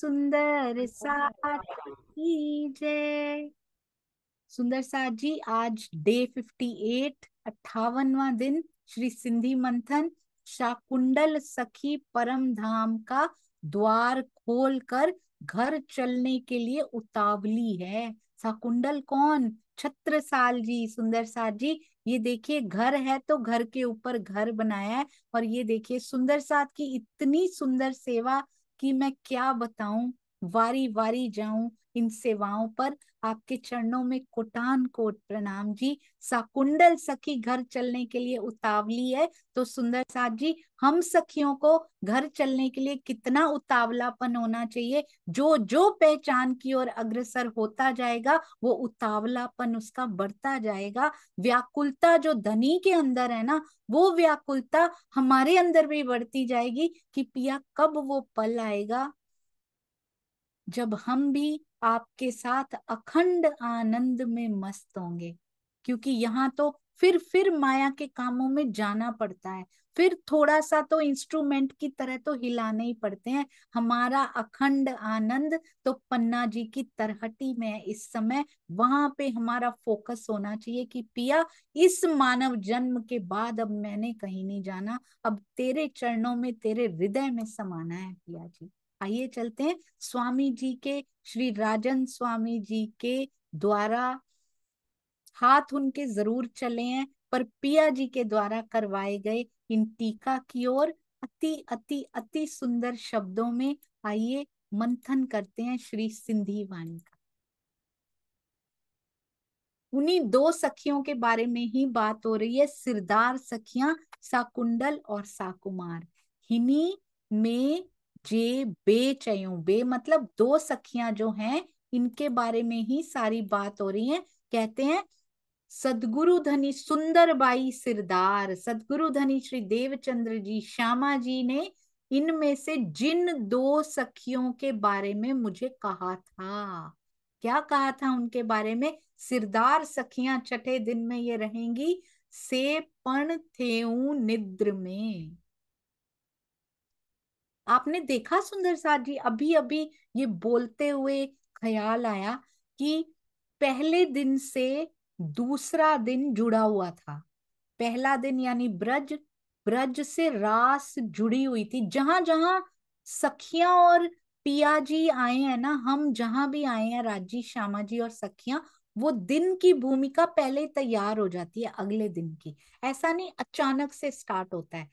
सुंदर साथ हाँ। सुंदर साथ जी आज डे फिफ्टी एट अट्ठावनवा दिन श्री सिंधी मंथन शाकुंडल सखी परम धाम का द्वार खोल कर घर चलने के लिए उतावली है शाकुंडल कौन छत्र साल जी सुंदर साथ जी ये देखिए घर है तो घर के ऊपर घर बनाया है और ये देखिए सुंदर साथ की इतनी सुंदर सेवा कि मैं क्या बताऊं वारी वारी जाऊं इन सेवाओं पर आपके चरणों में कुटान कोट प्रणाम जी साकुंडल सखी घर चलने के लिए उतावली है तो सुंदर साथ जी हम सखियों को घर चलने के लिए कितना उतावलापन होना चाहिए जो जो पहचान की ओर अग्रसर होता जाएगा वो उतावलापन उसका बढ़ता जाएगा व्याकुलता जो धनी के अंदर है ना वो व्याकुलता हमारे अंदर भी बढ़ती जाएगी कि पिया कब वो पल आएगा जब हम भी आपके साथ अखंड आनंद में मस्त होंगे क्योंकि यहाँ तो फिर फिर माया के कामों में जाना पड़ता है फिर थोड़ा सा तो इंस्ट्रूमेंट की तरह तो हिलाने ही पड़ते हैं हमारा अखंड आनंद तो पन्ना जी की तरहटी में है इस समय वहां पे हमारा फोकस होना चाहिए कि पिया इस मानव जन्म के बाद अब मैंने कहीं नहीं जाना अब तेरे चरणों में तेरे हृदय में समाना है पिया जी आइए चलते हैं स्वामी जी के श्री राजन स्वामी जी के द्वारा हाथ उनके जरूर चले हैं पर पिया जी के द्वारा करवाए गए इन टीका की ओर अति अति अति सुंदर शब्दों में आइए मंथन करते हैं श्री सिंधी वाणी का उन्हीं दो सखियों के बारे में ही बात हो रही है सिरदार सखियां साकुंडल और साकुमार हिनी में जे बे चयूं बे मतलब दो सखियां जो हैं इनके बारे में ही सारी बात हो रही है कहते हैं सदगुरु धनी सुंदर बाई सिरदार सदगुरु धनी श्री देवचंद्र जी श्यामा जी ने इनमें से जिन दो सखियों के बारे में मुझे कहा था क्या कहा था उनके बारे में सिरदार सखियां छठे दिन में ये रहेंगी से पण थे निद्र में आपने देखा सुंदर साहब जी अभी अभी ये बोलते हुए ख्याल आया कि पहले दिन से दूसरा दिन जुड़ा हुआ था पहला दिन यानी ब्रज ब्रज से रास जुड़ी हुई थी जहां जहां सखिया और पिया जी आए हैं ना हम जहां भी आए हैं राजी श्यामा जी और सखिया वो दिन की भूमिका पहले तैयार हो जाती है अगले दिन की ऐसा नहीं अचानक से स्टार्ट होता है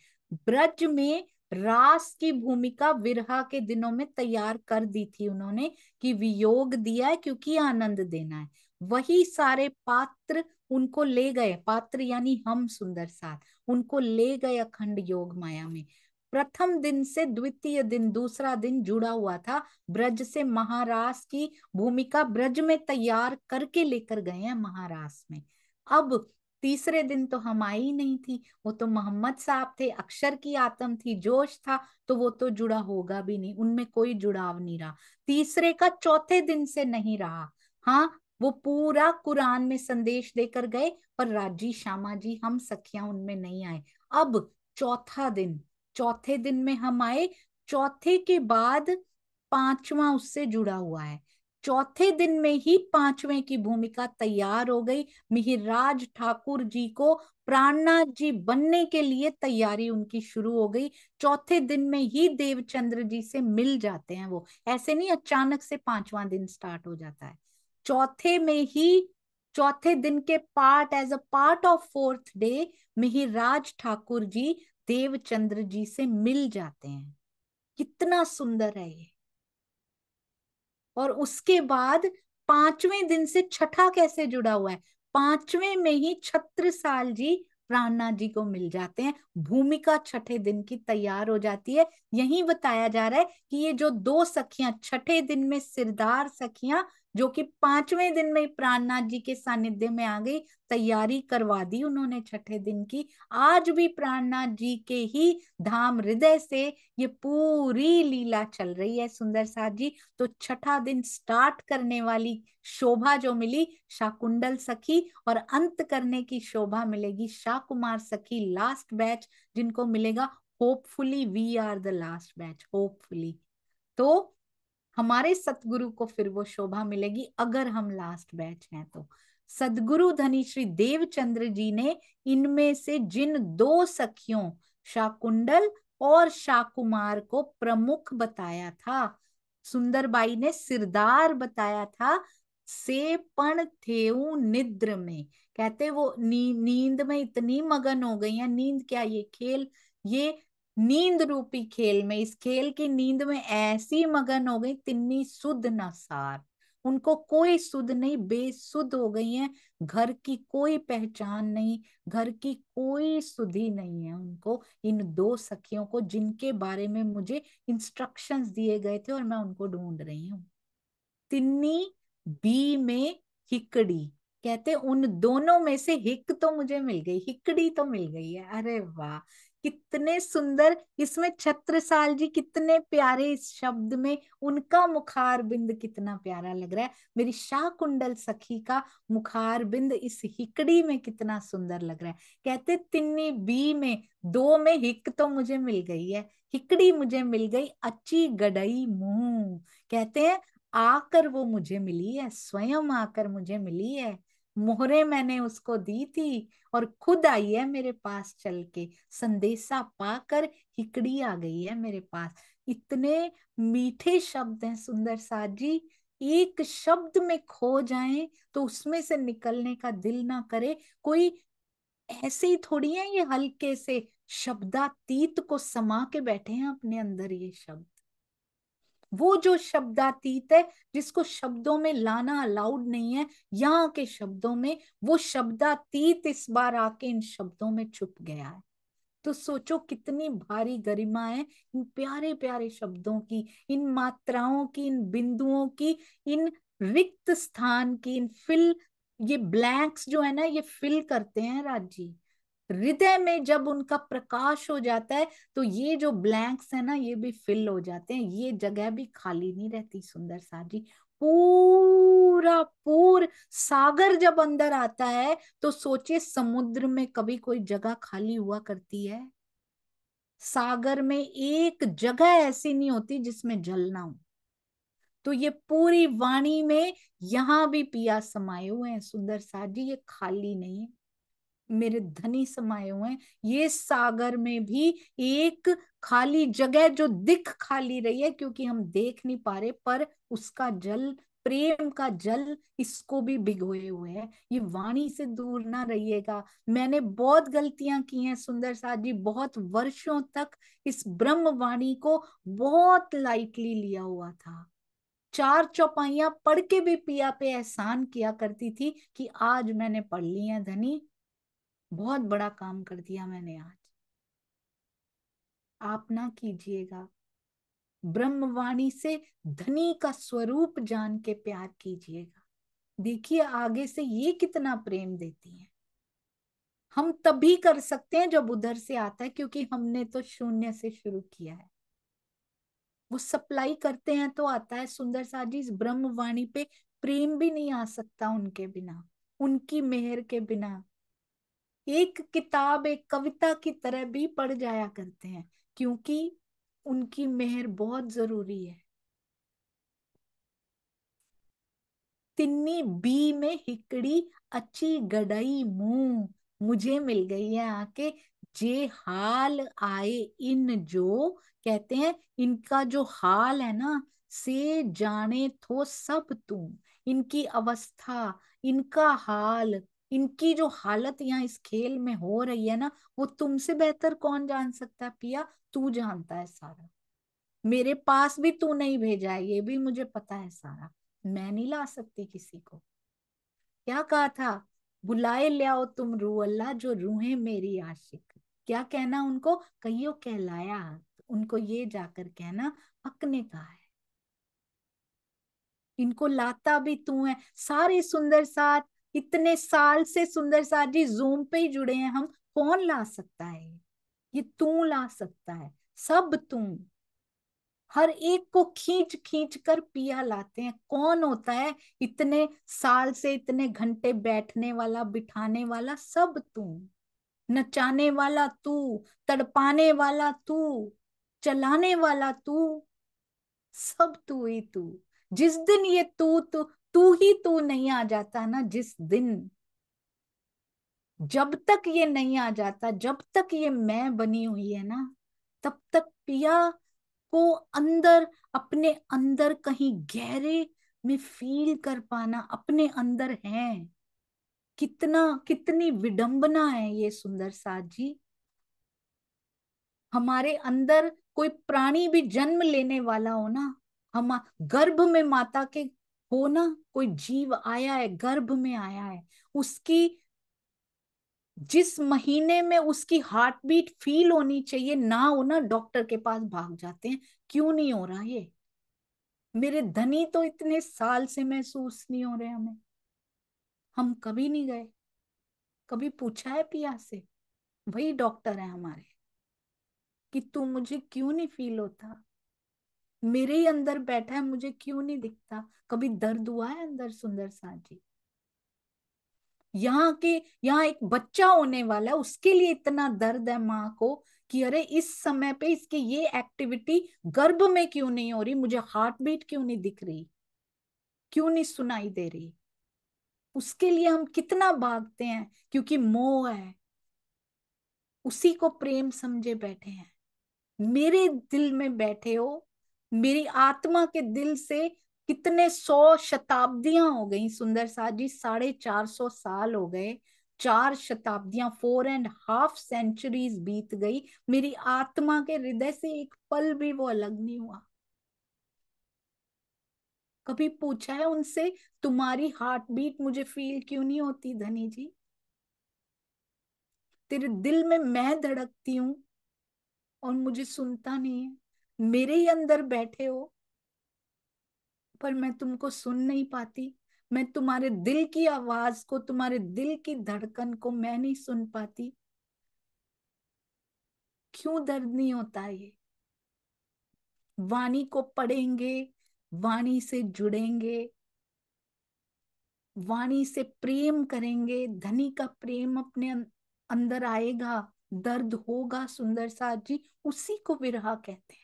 ब्रज में रास की भूमिका विरहा के दिनों में तैयार कर दी थी उन्होंने कि वियोग दिया है क्योंकि आनंद देना है वही सारे पात्र उनको ले गए पात्र यानी हम सुंदर साथ उनको ले गए अखंड योग माया में प्रथम दिन से द्वितीय दिन दूसरा दिन जुड़ा हुआ था ब्रज से महारास की भूमिका ब्रज में तैयार करके लेकर गए हैं महारास में अब तीसरे दिन तो हम आई नहीं थी वो तो मोहम्मद साहब थे अक्षर की आत्म थी जोश था तो वो तो जुड़ा होगा भी नहीं उनमें कोई जुड़ाव नहीं रहा तीसरे का चौथे दिन से नहीं रहा हाँ वो पूरा कुरान में संदेश देकर गए पर राजी श्यामा जी हम सखिया उनमें नहीं आए अब चौथा दिन चौथे दिन में हम आए चौथे के बाद पांचवा उससे जुड़ा हुआ है चौथे दिन में ही पांचवें की भूमिका तैयार हो गई मिहिराज ठाकुर जी को प्राणनाथ जी बनने के लिए तैयारी उनकी शुरू हो गई चौथे दिन में ही देवचंद्र जी से मिल जाते हैं वो ऐसे नहीं अचानक से पांचवा दिन स्टार्ट हो जाता है चौथे में ही चौथे दिन के part as a part of fourth day Mihiraj Thakur ji Devchandra ji से मिल जाते हैं कितना सुंदर है ये और उसके बाद पांचवें दिन से छठा कैसे जुड़ा हुआ है पांचवें में ही छत्र साल जी प्राणनाथ जी को मिल जाते हैं भूमिका छठे दिन की तैयार हो जाती है यही बताया जा रहा है कि ये जो दो सखियां छठे दिन में सिरदार सखियां जो कि पांचवें दिन में प्राणनाथ जी के सानिध्य में आ गई तैयारी करवा दी उन्होंने छठे दिन की आज भी प्राणनाथ जी के ही धाम हृदय से ये पूरी लीला चल रही है सुंदर साहब जी तो छठा दिन स्टार्ट करने वाली शोभा जो मिली शाकुंडल सखी और अंत करने की शोभा मिलेगी शाकुमार सखी लास्ट बैच जिनको मिलेगा hopefully we are the last batch hopefully तो हमारे सतगुरु को फिर वो शोभा मिलेगी अगर हम लास्ट बैच हैं तो सदगुरु धनी श्री देवचंद्र जी ने इनमें से जिन दो सखियों शाकुंडल और शाकुमार को प्रमुख बताया था सुंदरबाई ने सिरदार बताया था से पण थेऊ निद्र में कहते वो नी, नींद में इतनी मगन हो गई है नींद क्या ये खेल ये नींद रूपी खेल में इस खेल की नींद में ऐसी मगन हो गई तिन्नी सुध न सार उनको कोई सुध नहीं बेसुध हो गई है घर की कोई पहचान नहीं घर की कोई सुधी नहीं है उनको इन दो सखियों को जिनके बारे में मुझे इंस्ट्रक्शंस दिए गए थे और मैं उनको ढूंढ रही हूँ तिन्नी बी में हिकड़ी कहते उन दोनों में से हिक तो मुझे मिल गई हिकड़ी तो मिल गई है अरे वाह कितने सुंदर इसमें छत्रसाल जी कितने प्यारे इस शब्द में उनका मुखार बिंद कितना प्यारा लग रहा है मेरी शाह कुंडल सखी का मुखार बिंद इस हिकड़ी में कितना सुंदर लग रहा है कहते तिन्नी बी में दो में हिक तो मुझे मिल गई है हिकड़ी मुझे मिल गई अच्छी गडई मुंह कहते हैं आकर वो मुझे मिली है स्वयं आकर मुझे मिली है मोहरे मैंने उसको दी थी और खुद आई है मेरे पास चल के संदेशा पाकर हिकड़ी आ गई है मेरे पास इतने मीठे शब्द हैं सुंदर सा जी एक शब्द में खो जाए तो उसमें से निकलने का दिल ना करे कोई ऐसे ही थोड़ी है ये हल्के से शब्दातीत को समा के बैठे हैं अपने अंदर ये शब्द वो जो शब्दातीत है जिसको शब्दों में लाना अलाउड नहीं है यहाँ के शब्दों में वो शब्दातीत इस बार आके इन शब्दों में छुप गया है तो सोचो कितनी भारी गरिमा है इन प्यारे प्यारे शब्दों की इन मात्राओं की इन बिंदुओं की इन रिक्त स्थान की इन फिल ये ब्लैंक्स जो है ना ये फिल करते हैं राजी हृदय में जब उनका प्रकाश हो जाता है तो ये जो ब्लैंक्स है ना ये भी फिल हो जाते हैं ये जगह भी खाली नहीं रहती सुंदर साहब जी पूरा पूर सागर जब अंदर आता है तो सोचिए समुद्र में कभी कोई जगह खाली हुआ करती है सागर में एक जगह ऐसी नहीं होती जिसमें जल ना हो तो ये पूरी वाणी में यहां भी पिया समाये हुए हैं सुंदर साहब जी ये खाली नहीं है मेरे धनी समाये हुए हैं ये सागर में भी एक खाली जगह जो दिख खाली रही है क्योंकि हम देख नहीं पा रहे पर उसका जल प्रेम का जल इसको भी भिगोए हुए है ये वाणी से दूर ना रहिएगा मैंने बहुत गलतियां की हैं सुंदर साहब जी बहुत वर्षों तक इस ब्रह्म वाणी को बहुत लाइटली लिया हुआ था चार चौपाइया पढ़ के भी पिया पे एहसान किया करती थी कि आज मैंने पढ़ ली है धनी बहुत बड़ा काम कर दिया मैंने आज आप ना कीजिएगा ब्रह्मवाणी से धनी का स्वरूप जान के प्यार कीजिएगा देखिए आगे से ये कितना प्रेम देती है हम तभी कर सकते हैं जब उधर से आता है क्योंकि हमने तो शून्य से शुरू किया है वो सप्लाई करते हैं तो आता है सुंदर सा जी ब्रह्मवाणी पे प्रेम भी नहीं आ सकता उनके बिना उनकी मेहर के बिना एक किताब एक कविता की तरह भी पढ़ जाया करते हैं क्योंकि उनकी मेहर बहुत जरूरी है तिन्नी बी में हिकड़ी अच्छी गडई मुंह मुझे मिल गई है आके जे हाल आए इन जो कहते हैं इनका जो हाल है ना से जाने थो सब तुम इनकी अवस्था इनका हाल इनकी जो हालत यहाँ इस खेल में हो रही है ना वो तुमसे बेहतर कौन जान सकता है पिया तू जानता है सारा मेरे पास भी तू नहीं भेजा है ये भी मुझे पता है सारा मैं नहीं ला सकती किसी को क्या कहा था बुलाए लियाओ तुम रू अल्लाह जो रूहे मेरी आशिक क्या कहना उनको कहियो कहलाया उनको ये जाकर कहना हक ने कहा है इनको लाता भी तू है सारे सुंदर साथ इतने साल से सुंदर साहब जी जूम पे ही जुड़े हैं हम कौन ला सकता है ये तू ला सकता है सब तू हर एक को खींच खींच कर पिया लाते हैं कौन होता है इतने साल से इतने घंटे बैठने वाला बिठाने वाला सब तू नचाने वाला तू तड़पाने वाला तू चलाने वाला तू सब तू ही तू जिस दिन ये तू तू तू ही तू तो नहीं आ जाता ना जिस दिन जब तक ये नहीं आ जाता जब तक ये मैं बनी हुई है ना तब तक पिया को अंदर अपने अंदर कहीं गहरे में फील कर पाना अपने अंदर है कितना कितनी विडंबना है ये सुंदर साथ जी हमारे अंदर कोई प्राणी भी जन्म लेने वाला हो ना हम गर्भ में माता के ना कोई जीव आया है गर्भ में आया है उसकी जिस महीने में उसकी हार्ट बीट फील होनी चाहिए ना हो ना डॉक्टर के पास भाग जाते हैं क्यों नहीं हो रहा ये मेरे धनी तो इतने साल से महसूस नहीं हो रहे हमें हम कभी नहीं गए कभी पूछा है पिया से वही डॉक्टर है हमारे कि तू मुझे क्यों नहीं फील होता मेरे ही अंदर बैठा है मुझे क्यों नहीं दिखता कभी दर्द हुआ है अंदर सुंदर सा जी यहाँ के यहाँ एक बच्चा होने वाला है उसके लिए इतना दर्द है माँ को कि अरे इस समय पे इसकी ये एक्टिविटी गर्भ में क्यों नहीं हो रही मुझे हार्ट बीट क्यों नहीं दिख रही क्यों नहीं सुनाई दे रही उसके लिए हम कितना भागते हैं क्योंकि मोह है उसी को प्रेम समझे बैठे हैं मेरे दिल में बैठे हो मेरी आत्मा के दिल से कितने सौ शताब्दियां हो गई सुंदर साहब जी साढ़े चार सौ साल हो गए चार शताब्दियां फोर एंड हाफ सेंचुरीज बीत गई मेरी आत्मा के हृदय से एक पल भी वो अलग नहीं हुआ कभी पूछा है उनसे तुम्हारी हार्ट बीट मुझे फील क्यों नहीं होती धनी जी तेरे दिल में मैं धड़कती हूं और मुझे सुनता नहीं है मेरे ही अंदर बैठे हो पर मैं तुमको सुन नहीं पाती मैं तुम्हारे दिल की आवाज को तुम्हारे दिल की धड़कन को मैं नहीं सुन पाती क्यों दर्द नहीं होता ये वाणी को पढ़ेंगे वाणी से जुड़ेंगे वाणी से प्रेम करेंगे धनी का प्रेम अपने अं-, अंदर आएगा दर्द होगा सुंदर साहब जी उसी को विरहा कहते हैं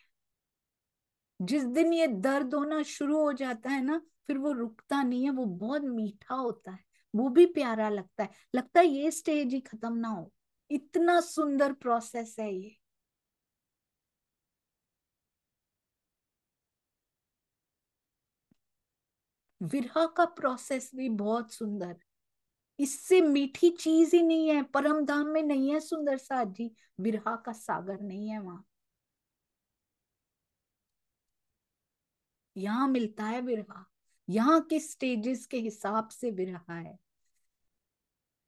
जिस दिन ये दर्द होना शुरू हो जाता है ना फिर वो रुकता नहीं है वो बहुत मीठा होता है वो भी प्यारा लगता है लगता है ये स्टेज ही खत्म ना हो इतना सुंदर प्रोसेस है ये विरह का प्रोसेस भी बहुत सुंदर इससे मीठी चीज ही नहीं है परम धाम में नहीं है सुंदर साथ जी विरहा का सागर नहीं है वहां यहाँ मिलता है विरहा यहाँ के स्टेजेस के हिसाब से विरहा है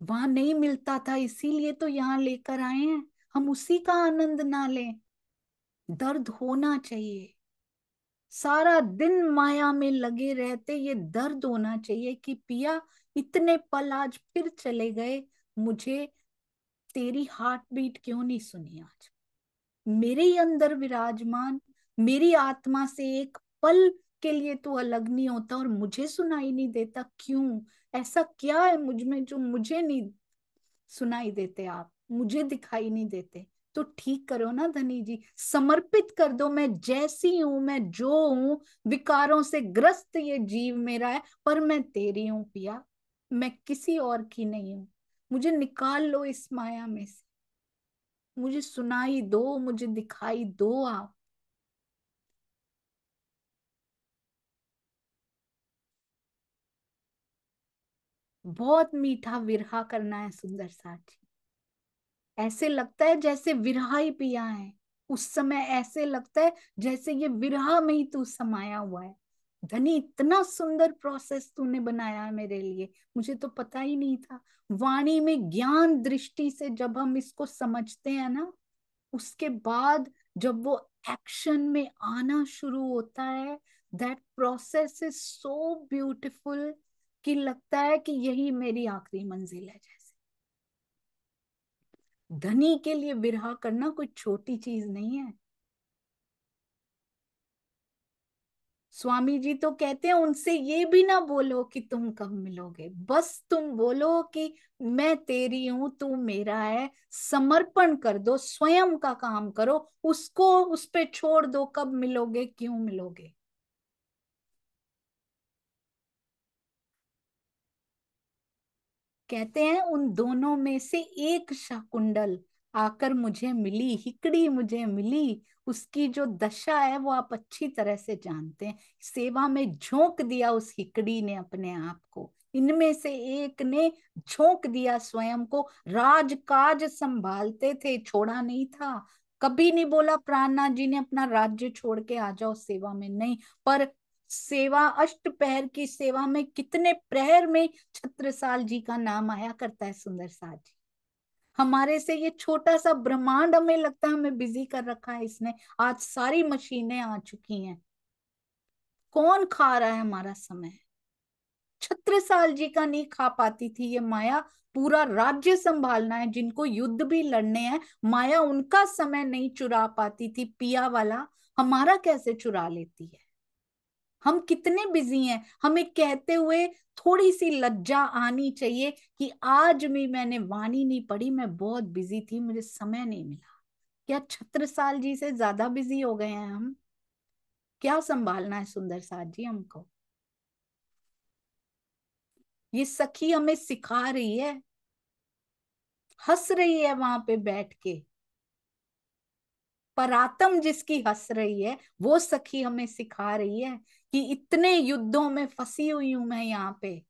वहां नहीं मिलता था इसीलिए तो यहाँ लेकर आए हैं हम उसी का आनंद ना लें दर्द होना चाहिए सारा दिन माया में लगे रहते ये दर्द होना चाहिए कि पिया इतने पल आज फिर चले गए मुझे तेरी हार्ट बीट क्यों नहीं सुनी आज मेरे ही अंदर विराजमान मेरी आत्मा से एक पल के लिए तो अलग नहीं होता और मुझे सुनाई नहीं देता क्यों ऐसा क्या है मुझ में जो मुझे नहीं सुनाई देते आप मुझे दिखाई नहीं देते तो ठीक करो ना धनी जी समर्पित कर दो मैं जैसी हूं मैं जो हूं विकारों से ग्रस्त ये जीव मेरा है पर मैं तेरी हूं पिया मैं किसी और की नहीं हूं मुझे निकाल लो इस माया में से मुझे सुनाई दो मुझे दिखाई दो आप बहुत मीठा विरहा करना है सुंदर साथी ऐसे लगता है जैसे विरहा ही पिया है उस समय ऐसे लगता है जैसे ये विरहा में ही तू समाया हुआ है धनी इतना सुंदर प्रोसेस तूने बनाया है मेरे लिए मुझे तो पता ही नहीं था वाणी में ज्ञान दृष्टि से जब हम इसको समझते हैं ना उसके बाद जब वो एक्शन में आना शुरू होता है that process is so beautiful कि लगता है कि यही मेरी आखिरी मंजिल है जैसे धनी के लिए विरह करना कोई छोटी चीज नहीं है स्वामी जी तो कहते हैं उनसे ये भी ना बोलो कि तुम कब मिलोगे बस तुम बोलो कि मैं तेरी हूं तू मेरा है समर्पण कर दो स्वयं का काम करो उसको उस पर छोड़ दो कब मिलोगे क्यों मिलोगे कहते हैं उन दोनों में से एक शाकुंडल आकर मुझे मिली हिकड़ी मुझे मिली उसकी जो दशा है वो आप अच्छी तरह से जानते हैं सेवा में झोंक दिया उस हिकड़ी ने अपने आप को इनमें से एक ने झोंक दिया स्वयं को राजकाज संभालते थे छोड़ा नहीं था कभी नहीं बोला प्राणनाथ जी ने अपना राज्य छोड़ के आ जाओ सेवा में नहीं पर सेवा अष्ट पहर की सेवा में कितने प्रहर में छत्रसाल जी का नाम आया करता है सुंदर साल जी हमारे से ये छोटा सा ब्रह्मांड हमें लगता है हमें बिजी कर रखा है इसने आज सारी मशीनें आ चुकी हैं कौन खा रहा है हमारा समय छत्रसाल जी का नहीं खा पाती थी ये माया पूरा राज्य संभालना है जिनको युद्ध भी लड़ने हैं माया उनका समय नहीं चुरा पाती थी पिया वाला हमारा कैसे चुरा लेती है हम कितने बिजी हैं हमें कहते हुए थोड़ी सी लज्जा आनी चाहिए कि आज भी मैंने वाणी नहीं पढ़ी मैं बहुत बिजी थी मुझे समय नहीं मिला क्या साल जी से ज्यादा बिजी हो गए हैं हम क्या संभालना है सुंदर साहब जी हमको ये सखी हमें सिखा रही है हंस रही है वहां पे बैठ के परातम जिसकी हंस रही है वो सखी हमें सिखा रही है कि इतने युद्धों में फंसी हुई हूं मैं यहाँ पे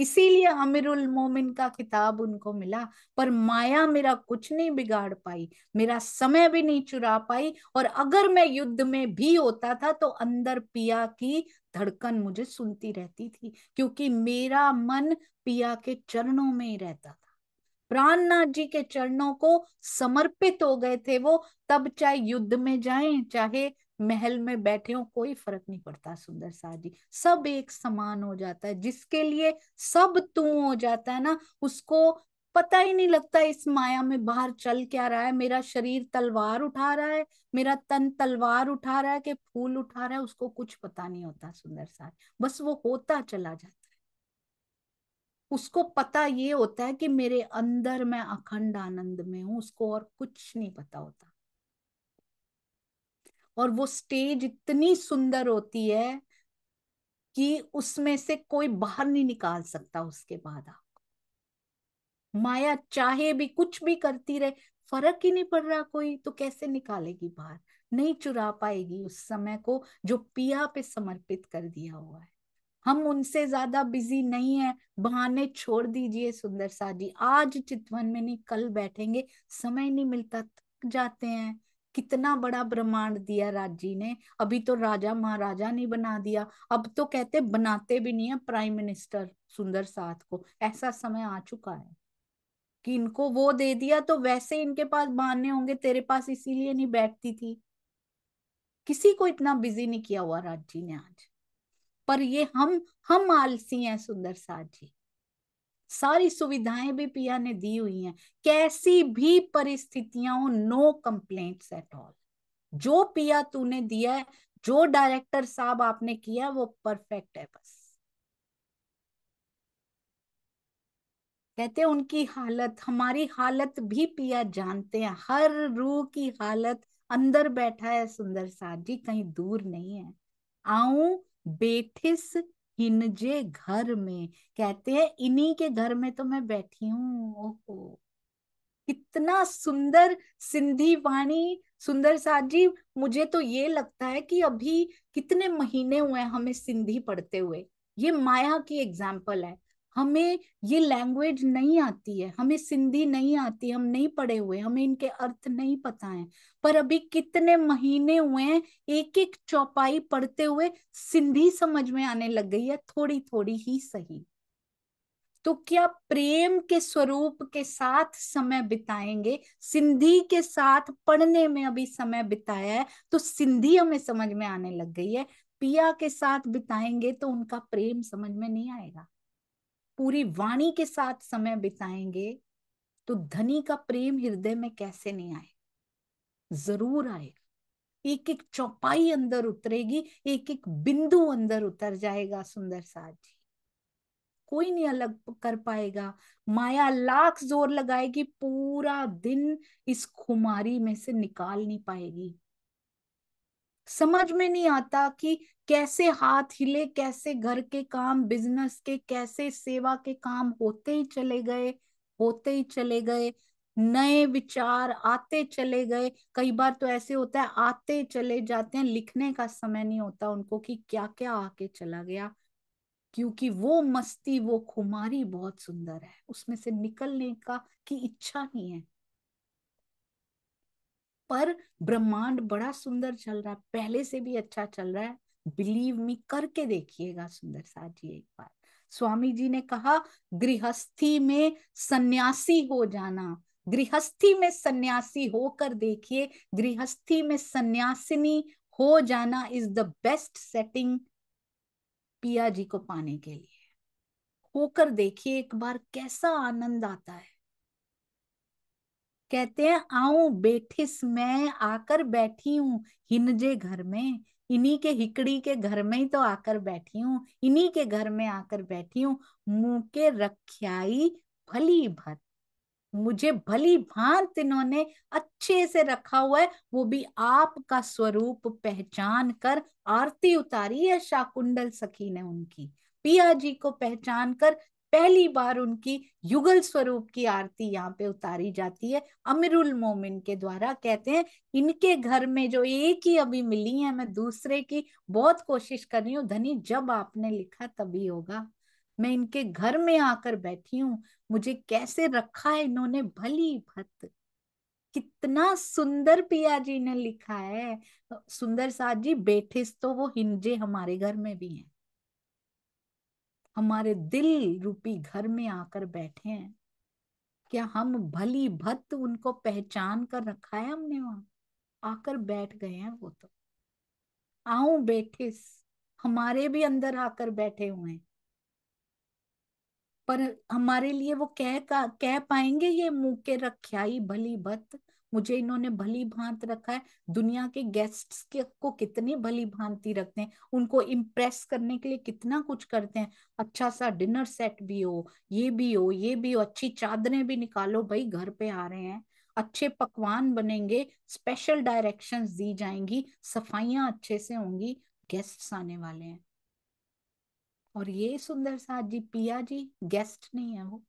इसीलिए अमीरुल मोमिन का किताब उनको मिला पर माया मेरा कुछ नहीं बिगाड़ पाई मेरा समय भी नहीं चुरा पाई और अगर मैं युद्ध में भी होता था तो अंदर पिया की धड़कन मुझे सुनती रहती थी क्योंकि मेरा मन पिया के चरणों में ही रहता था प्राणनाथ जी के चरणों को समर्पित हो गए थे वो तब चाहे युद्ध में जाएं चाहे महल में बैठे हो कोई फर्क नहीं पड़ता सुंदर शाह जी सब एक समान हो जाता है जिसके लिए सब तू हो जाता है ना उसको पता ही नहीं लगता इस माया में बाहर चल क्या रहा है मेरा शरीर तलवार उठा रहा है मेरा तन तलवार उठा रहा है कि फूल उठा रहा है उसको कुछ पता नहीं होता सुंदर साहब बस वो होता चला जाता उसको पता ये होता है कि मेरे अंदर मैं अखंड आनंद में हूं उसको और कुछ नहीं पता होता और वो स्टेज इतनी सुंदर होती है कि उसमें से कोई बाहर नहीं निकाल सकता उसके बाद आपको माया चाहे भी कुछ भी करती रहे फर्क ही नहीं पड़ रहा कोई तो कैसे निकालेगी बाहर नहीं चुरा पाएगी उस समय को जो पिया पे समर्पित कर दिया हुआ है हम उनसे ज्यादा बिजी नहीं है बहाने छोड़ दीजिए सुंदर सा जी आज चितवन में नहीं कल बैठेंगे समय नहीं मिलता थक जाते हैं कितना बड़ा ब्रह्मांड दिया राजी ने अभी तो राजा महाराजा नहीं बना दिया अब तो कहते बनाते भी नहीं है प्राइम मिनिस्टर सुंदर साथ को ऐसा समय आ चुका है कि इनको वो दे दिया तो वैसे इनके पास बहाने होंगे तेरे पास इसीलिए नहीं बैठती थी किसी को इतना बिजी नहीं किया हुआ राजी ने आज पर ये हम हम आलसी हैं सुंदर साथ जी सारी सुविधाएं भी पिया ने दी हुई हैं कैसी भी परिस्थितियां हो नो कंप्लेंट एट ऑल जो पिया तूने दिया है जो डायरेक्टर साहब आपने किया वो परफेक्ट है बस कहते उनकी हालत हमारी हालत भी पिया जानते हैं हर रूह की हालत अंदर बैठा है सुंदर साहब जी कहीं दूर नहीं है आऊं बेथिस हिनजे घर में कहते हैं इन्हीं के घर में तो मैं बैठी हूँ ओहो कितना सुंदर सिंधी वाणी सुंदर साथ जी मुझे तो ये लगता है कि अभी कितने महीने हुए हमें सिंधी पढ़ते हुए ये माया की एग्जाम्पल है हमें ये लैंग्वेज नहीं आती है हमें सिंधी नहीं आती हम नहीं पढ़े हुए हमें इनके अर्थ नहीं पता है पर अभी कितने महीने हुए हैं एक एक चौपाई पढ़ते हुए सिंधी समझ में आने लग गई है थोड़ी थोड़ी ही सही तो क्या प्रेम के स्वरूप के साथ समय बिताएंगे सिंधी के साथ पढ़ने में अभी समय बिताया है तो सिंधी हमें समझ में आने लग गई है पिया के साथ बिताएंगे तो उनका प्रेम समझ में नहीं आएगा पूरी वाणी के साथ समय बिताएंगे तो धनी का प्रेम हृदय में कैसे नहीं आए जरूर आएगा एक एक चौपाई अंदर उतरेगी एक एक बिंदु अंदर उतर जाएगा सुंदर साथ जी कोई नहीं अलग कर पाएगा माया लाख जोर लगाएगी पूरा दिन इस खुमारी में से निकाल नहीं पाएगी समझ में नहीं आता कि कैसे हाथ हिले कैसे घर के काम बिजनेस के कैसे सेवा के काम होते ही चले गए होते ही चले गए नए विचार आते चले गए कई बार तो ऐसे होता है आते चले जाते हैं लिखने का समय नहीं होता उनको कि क्या क्या आके चला गया क्योंकि वो मस्ती वो खुमारी बहुत सुंदर है उसमें से निकलने का की इच्छा नहीं है पर ब्रह्मांड बड़ा सुंदर चल रहा है पहले से भी अच्छा चल रहा है बिलीव मी करके देखिएगा सुंदर साथ जी एक बार स्वामी जी ने कहा गृहस्थी में सन्यासी हो जाना गृहस्थी में सन्यासी होकर देखिए गृहस्थी में सन्यासिनी हो जाना इज द बेस्ट सेटिंग पिया जी को पाने के लिए होकर देखिए एक बार कैसा आनंद आता है कहते हैं आऊ बैठिस मैं आकर बैठी हूँ हिनजे घर में इन्हीं के हिकड़ी के घर में ही तो आकर बैठी हूँ इन्हीं के घर में आकर बैठी हूँ मुंह के रख्याई भली भत मुझे भली भांत इन्होंने अच्छे से रखा हुआ है वो भी आपका स्वरूप पहचान कर आरती उतारी है शाकुंडल सखी ने उनकी पिया जी को पहचान कर पहली बार उनकी युगल स्वरूप की आरती यहाँ पे उतारी जाती है अमिरुल मोमिन के द्वारा कहते हैं इनके घर में जो एक ही अभी मिली है मैं दूसरे की बहुत कोशिश कर रही हूँ धनी जब आपने लिखा तभी होगा मैं इनके घर में आकर बैठी हूँ मुझे कैसे रखा है इन्होंने भली भत कितना सुंदर पिया जी ने लिखा है सुंदर साहब जी बैठे तो वो हिंजे हमारे घर में भी हैं हमारे दिल रूपी घर में आकर बैठे हैं क्या हम भली भत उनको पहचान कर रखा है हमने वहां आकर बैठ गए हैं वो तो आऊ बैठे हमारे भी अंदर आकर बैठे हुए हैं पर हमारे लिए वो कह का कह पाएंगे ये मुंह के रख्याई भली भत्त मुझे इन्होंने भली भांत रखा है दुनिया के गेस्ट्स के को कितनी भली भांति रखते हैं उनको इम्प्रेस करने के लिए कितना कुछ करते हैं अच्छा सा डिनर सेट भी हो ये भी हो ये भी हो अच्छी चादरें भी निकालो भाई घर पे आ रहे हैं अच्छे पकवान बनेंगे स्पेशल डायरेक्शन दी जाएंगी सफाइयां अच्छे से होंगी गेस्ट आने वाले हैं और ये सुंदर साहब जी पिया जी गेस्ट नहीं है वो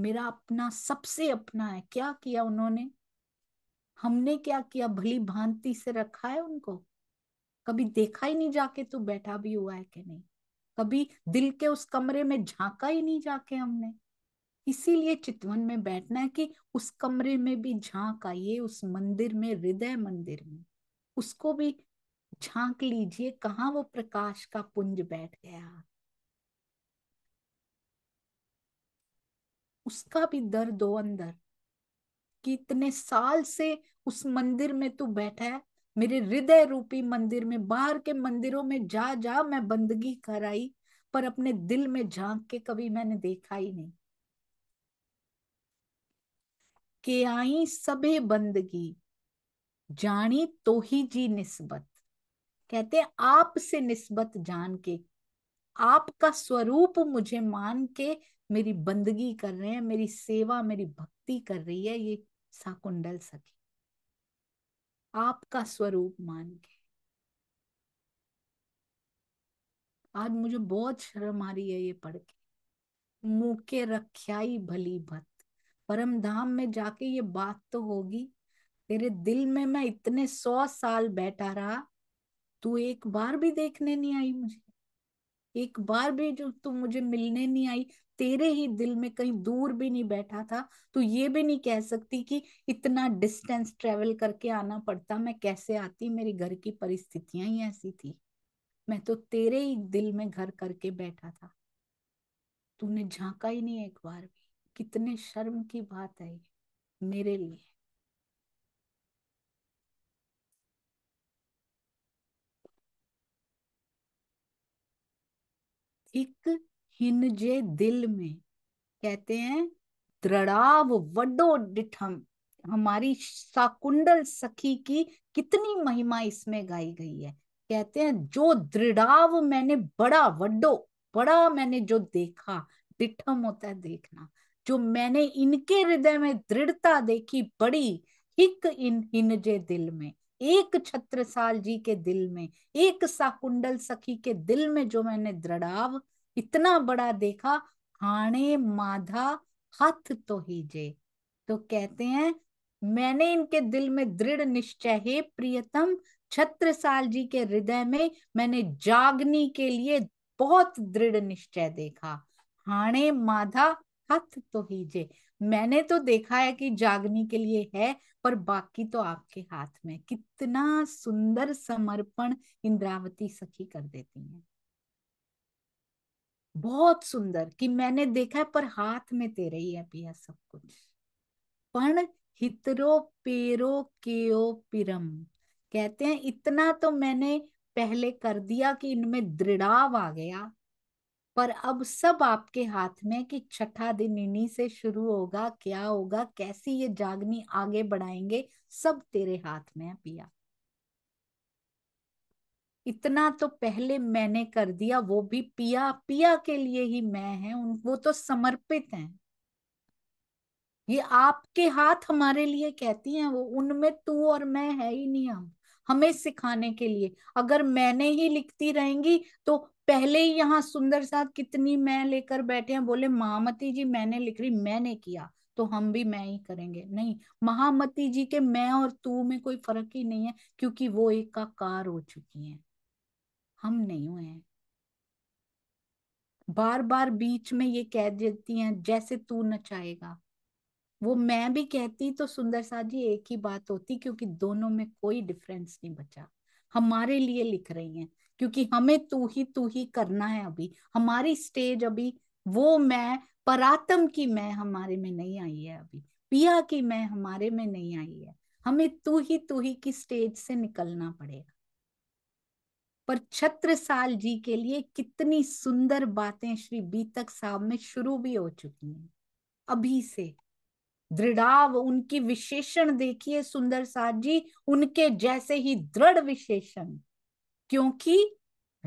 मेरा अपना सबसे अपना है क्या किया उन्होंने हमने क्या किया भली भांति से रखा है उनको कभी देखा ही नहीं जाके तू बैठा भी हुआ है कि नहीं कभी दिल के उस कमरे में झांका ही नहीं जाके हमने इसीलिए चितवन में बैठना है कि उस कमरे में भी झांक आइए उस मंदिर में हृदय मंदिर में उसको भी झांक लीजिए कहाँ वो प्रकाश का पुंज बैठ गया उसका भी दर्द हो अंदर कि इतने साल से उस मंदिर में तू बैठा है मेरे हम्म। हृदय रूपी मंदिर में बाहर के मंदिरों में जा जा मैं बंदगी कराई पर अपने दिल में झांक के कभी मैंने देखा ही नहीं के आई सभे बंदगी जानी तो ही जी निस्बत कहते हैं आप से निस्बत जान के आपका स्वरूप मुझे मान के मेरी बंदगी कर रहे हैं मेरी सेवा मेरी भक्ति कर रही है ये साकुंडल सखी आपका स्वरूप मान के आज मुझे बहुत शर्म आ रही है ये पढ़ के मुंह के रख्याई भली भत परम धाम में जाके ये बात तो होगी तेरे दिल में मैं इतने सौ साल बैठा रहा तू एक बार भी देखने नहीं आई मुझे एक बार भी जो तू मुझे मिलने नहीं आई तेरे ही दिल में कहीं दूर भी नहीं बैठा था तो ये भी नहीं कह सकती कि इतना डिस्टेंस ट्रेवल करके आना पड़ता मैं कैसे आती मेरे घर की परिस्थितियां ही ऐसी थी मैं तो तेरे ही दिल में घर करके बैठा था तूने झांका ही नहीं एक बार भी कितने शर्म की बात है मेरे लिए एक हिनजे दिल में कहते हैं दृढ़ाव वडो डिठम हमारी साकुंडल सखी की कितनी महिमा इसमें गाई गई है कहते हैं जो दृढ़ाव मैंने बड़ा वड्डो बड़ा मैंने जो देखा डिठम होता है देखना जो मैंने इनके हृदय में दृढ़ता देखी बड़ी हिक इन हिनजे दिल में एक छत्रसाल जी के दिल में एक साकुंडल सखी के दिल में जो मैंने दृढ़ाव इतना बड़ा देखा हाणे माधा हथ तो ही जे तो कहते हैं मैंने इनके दिल में दृढ़ निश्चय है प्रियतम छत्रसाल जी के हृदय में मैंने जागनी के लिए बहुत दृढ़ निश्चय देखा हाणे माधा हाथ तो हीजे मैंने तो देखा है कि जागने के लिए है पर बाकी तो आपके हाथ में कितना सुंदर समर्पण इंद्रावती सखी कर देती है बहुत सुंदर कि मैंने देखा है पर हाथ में तेरे ही है पिया सब कुछ पण हितरो पेरो केओ पिरम कहते हैं इतना तो मैंने पहले कर दिया कि इनमें दृढ़ाव आ गया पर अब सब आपके हाथ में कि छठा दिन इन्हीं से शुरू होगा क्या होगा कैसी ये जागनी आगे बढ़ाएंगे सब तेरे हाथ में है पिया इतना तो पहले मैंने कर दिया वो भी पिया पिया के लिए ही मैं है उन वो तो समर्पित हैं ये आपके हाथ हमारे लिए कहती हैं वो उनमें तू और मैं है ही नहीं हम हमें सिखाने के लिए अगर मैंने ही लिखती रहेंगी तो पहले ही यहाँ सुंदर साहब कितनी मैं लेकर बैठे हैं बोले महामती जी मैंने लिख रही मैंने किया तो हम भी मैं ही करेंगे नहीं महामती जी के मैं और तू में कोई फर्क ही नहीं है क्योंकि वो एकाकार हो चुकी हैं हम नहीं हुए हैं बार बार बीच में ये कह देती हैं जैसे तू नचाएगा वो मैं भी कहती तो सुंदर साहब जी एक ही बात होती क्योंकि दोनों में कोई डिफरेंस नहीं बचा हमारे लिए लिख रही हैं क्योंकि हमें तू ही तू ही करना है अभी हमारी स्टेज अभी वो मैं परातम की मैं हमारे में नहीं आई है अभी पिया की मैं हमारे में नहीं आई है हमें तू ही तू ही की स्टेज से निकलना पड़ेगा पर छत्रसाल जी के लिए कितनी सुंदर बातें श्री बीतक साहब में शुरू भी हो चुकी हैं अभी से दृढ़ाव उनकी विशेषण देखिए सुंदर साहब जी उनके जैसे ही दृढ़ विशेषण क्योंकि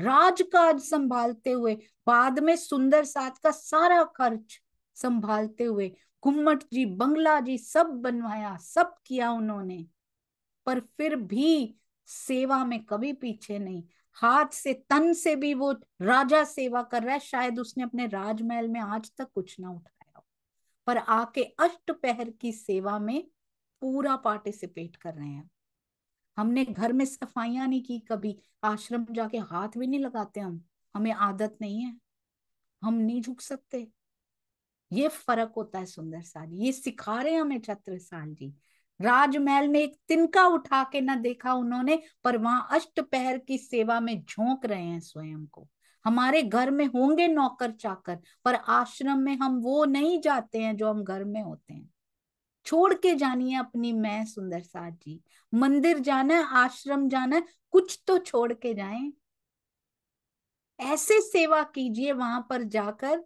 राजकाज संभालते हुए बाद में सुंदर साथ का सारा खर्च संभालते हुए घुम्मट जी बंगला जी सब बनवाया सब किया उन्होंने पर फिर भी सेवा में कभी पीछे नहीं हाथ से तन से भी वो राजा सेवा कर रहा है शायद उसने अपने राजमहल में आज तक कुछ ना उठाया पर आके अष्ट पहर की सेवा में पूरा पार्टिसिपेट कर रहे हैं हमने घर में सफाइयां नहीं की कभी आश्रम जाके हाथ भी नहीं लगाते हम हमें आदत नहीं है हम नहीं झुक सकते ये फर्क होता है सुंदर साल ये सिखा रहे हमें छत्र साल जी राजमहल में एक तिनका उठा के ना देखा उन्होंने पर वहां अष्ट पहर की सेवा में झोंक रहे हैं स्वयं को हमारे घर में होंगे नौकर चाकर पर आश्रम में हम वो नहीं जाते हैं जो हम घर में होते हैं छोड़ के जानी है अपनी मैं सुंदर साथ जी मंदिर जाना है आश्रम जाना कुछ तो छोड़ के जाए ऐसे सेवा कीजिए वहां पर जाकर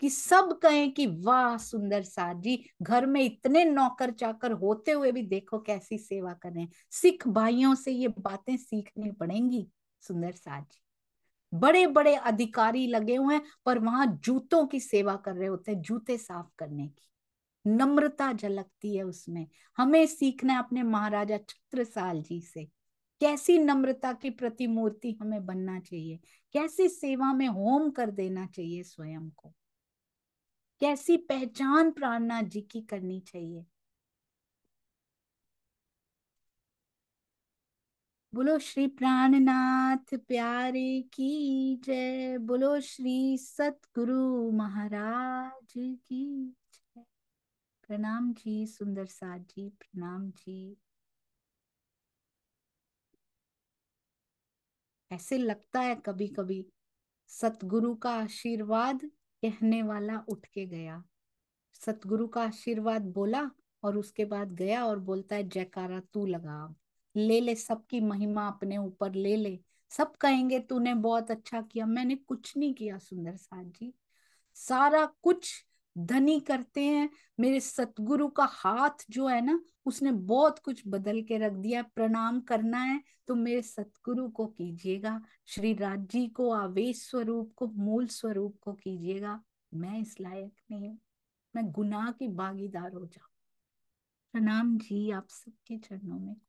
कि सब कहें कि वाह सुंदर साथ जी घर में इतने नौकर चाकर होते हुए भी देखो कैसी सेवा करें सिख भाइयों से ये बातें सीखनी पड़ेंगी सुंदर साथ जी बड़े बड़े अधिकारी लगे हुए हैं पर वहां जूतों की सेवा कर रहे होते हैं जूते साफ करने की नम्रता झलकती है उसमें हमें सीखना है अपने महाराजा छत्रसाल जी से कैसी नम्रता की प्रतिमूर्ति हमें बनना चाहिए कैसी सेवा में होम कर देना चाहिए स्वयं को कैसी पहचान प्राणनाथ जी की करनी चाहिए बोलो श्री प्राणनाथ प्यारे की जय बोलो श्री सतगुरु महाराज की जय प्रणाम जी सुंदर साथ जी प्रणाम जी ऐसे लगता है कभी कभी सतगुरु का आशीर्वाद कहने वाला उठ के गया सतगुरु का आशीर्वाद बोला और उसके बाद गया और बोलता है जयकारा तू लगा ले ले सबकी महिमा अपने ऊपर ले ले सब कहेंगे तूने बहुत अच्छा किया मैंने कुछ नहीं किया सुंदर साथ जी सारा कुछ धनी करते हैं मेरे सतगुरु का हाथ जो है ना उसने बहुत कुछ बदल के रख दिया प्रणाम करना है तो मेरे सतगुरु को कीजिएगा श्री राज जी को आवेश स्वरूप को मूल स्वरूप को कीजिएगा मैं इस लायक नहीं हूँ मैं गुनाह की भागीदार हो जाऊ प्रणाम जी आप सबके चरणों में